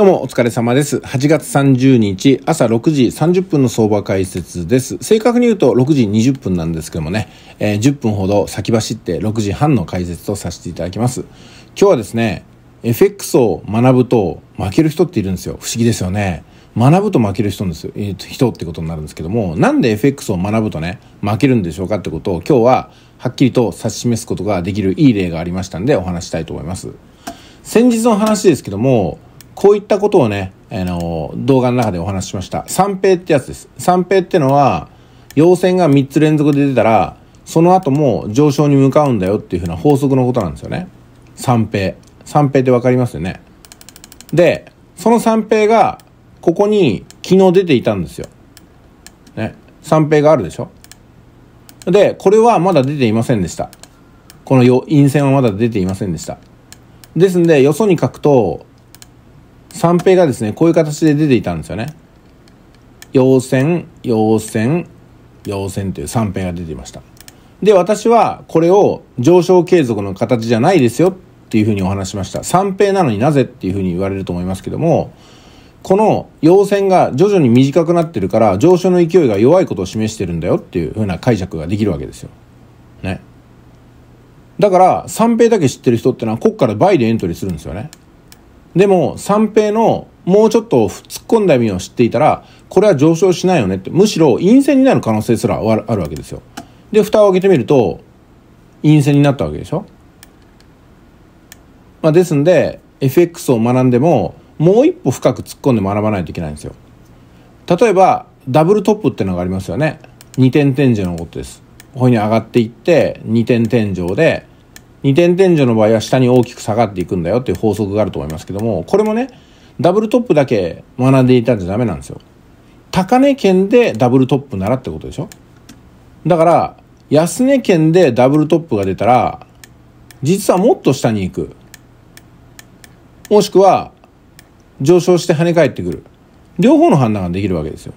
どうもお疲れ様です。8月30日朝6時30分の相場解説です。正確に言うと6時20分なんですけどもね、えー、10分ほど先走って6時半の解説とさせていただきます。今日はですね、FX を学ぶと負ける人っているんですよ。不思議ですよね。学ぶと負ける人ですよ、えー、人ってことになるんですけども、なんで FX を学ぶとね、負けるんでしょうかってことを今日ははっきりと指し示すことができるいい例がありましたんでお話したいと思います。先日の話ですけども、こういったことをね、あの、動画の中でお話ししました。三平ってやつです。三平ってのは、陽線が3つ連続で出たら、その後も上昇に向かうんだよっていうふうな法則のことなんですよね。三平。三平ってわかりますよね。で、その三平が、ここに昨日出ていたんですよ。ね。三平があるでしょで、これはまだ出ていませんでした。この陰線はまだ出ていませんでした。ですんで、よそに書くと、三平がですね、こういう形で出ていたんですよね。陽線、陽線、陽線という三平が出ていました。で、私はこれを上昇継続の形じゃないですよっていうふうにお話しました。三平なのになぜっていうふうに言われると思いますけども、この陽線が徐々に短くなってるから上昇の勢いが弱いことを示してるんだよっていうふうな解釈ができるわけですよ。ね。だから、三平だけ知ってる人ってのはこっから倍でエントリーするんですよね。でも、三平のもうちょっと突っ込んだ意味を知っていたら、これは上昇しないよねって、むしろ陰性になる可能性すらあるわけですよ。で、蓋を開けてみると、陰性になったわけでしょまあ、ですんで、FX を学んでも、もう一歩深く突っ込んで学ばないといけないんですよ。例えば、ダブルトップってのがありますよね。二点天井のことです。ここに上がっていって、二点天井で、二点天井の場合は下に大きく下がっていくんだよっていう法則があると思いますけども、これもね、ダブルトップだけ学んでいたんじゃダメなんですよ。高値圏でダブルトップならってことでしょだから、安値圏でダブルトップが出たら、実はもっと下に行く。もしくは、上昇して跳ね返ってくる。両方の判断ができるわけですよ。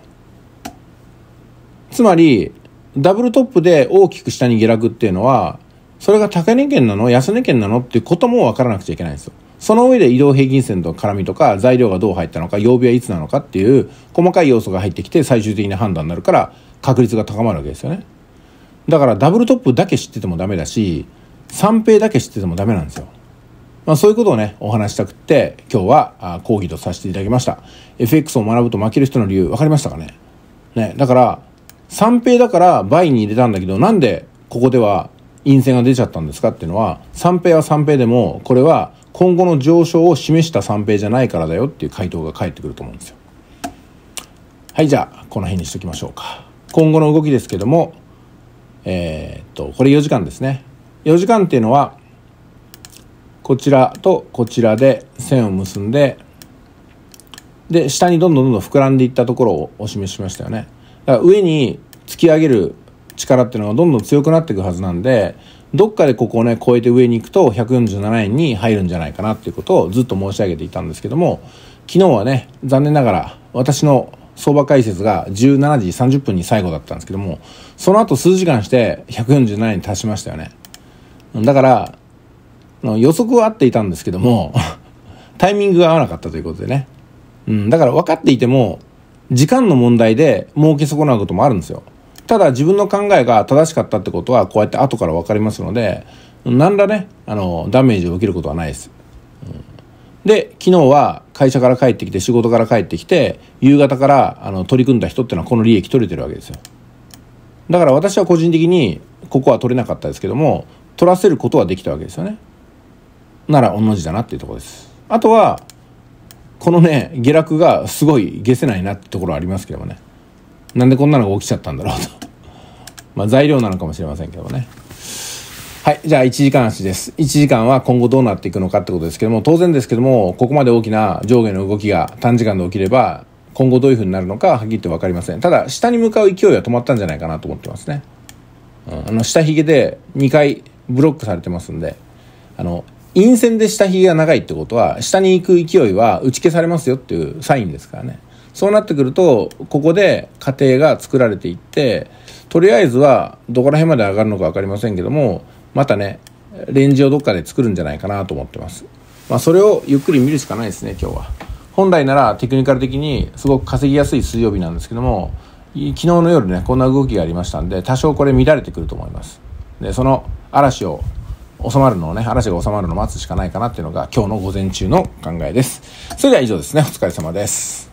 つまり、ダブルトップで大きく下に下落っていうのは、それが高値圏なの安値圏なのっていうことも分からなくちゃいけないんですよ。その上で移動平均線との絡みとか、材料がどう入ったのか、曜日はいつなのかっていう、細かい要素が入ってきて、最終的な判断になるから、確率が高まるわけですよね。だから、ダブルトップだけ知っててもダメだし、三平だけ知っててもダメなんですよ。まあ、そういうことをね、お話したくって、今日は講義とさせていただきました。FX を学ぶと負ける人の理由、分かりましたかねね、だから、三平だから倍に入れたんだけど、なんでここでは陰線が出ちゃったんですかっていうのは三平は三平でもこれは今後の上昇を示した三平じゃないからだよっていう回答が返ってくると思うんですよ。はいじゃあこの辺にしときましょうか。今後の動きですけどもえー、っとこれ4時間ですね。4時間っていうのはこちらとこちらで線を結んでで下にどんどんどんどん膨らんでいったところをお示ししましたよね。だから上に突き上げる力っていうのがどんどん強くなっていくはずなんで、どっかでここをね、超えて上に行くと147円に入るんじゃないかなっていうことをずっと申し上げていたんですけども、昨日はね、残念ながら私の相場解説が17時30分に最後だったんですけども、その後数時間して147円に達しましたよね。だから、予測は合っていたんですけども、タイミングが合わなかったということでね。うん、だから分かっていても、時間の問題で儲け損なうこともあるんですよ。ただ自分の考えが正しかったってことはこうやって後から分かりますので何らねあのダメージを受けることはないです。で昨日は会社から帰ってきて仕事から帰ってきて夕方からあの取り組んだ人っていうのはこの利益取れてるわけですよ。だから私は個人的にここは取れなかったですけども取らせることはできたわけですよね。なら同じだなっていうとこです。あとはこのね下落がすごい下せないなってところありますけどもね。なんでこんなのが起きちゃったんだろうと。まあ材料なのかもしれませんけどね。はい。じゃあ1時間足です。1時間は今後どうなっていくのかってことですけども、当然ですけども、ここまで大きな上下の動きが短時間で起きれば、今後どういうふうになるのかははっきりて分かりません。ただ、下に向かう勢いは止まったんじゃないかなと思ってますね。うん、あの、下髭で2回ブロックされてますんで、あの、陰線で下髭が長いってことは、下に行く勢いは打ち消されますよっていうサインですからね。そうなってくるとここで家庭が作られていってとりあえずはどこら辺まで上がるのか分かりませんけどもまたねレンジをどっかで作るんじゃないかなと思ってます、まあ、それをゆっくり見るしかないですね今日は本来ならテクニカル的にすごく稼ぎやすい水曜日なんですけども昨日の夜ねこんな動きがありましたんで多少これ乱れてくると思いますでその嵐を収まるのをね、嵐が収まるのを待つしかないかなっていうのが今日の午前中の考えです。それでは以上ですね。お疲れ様です。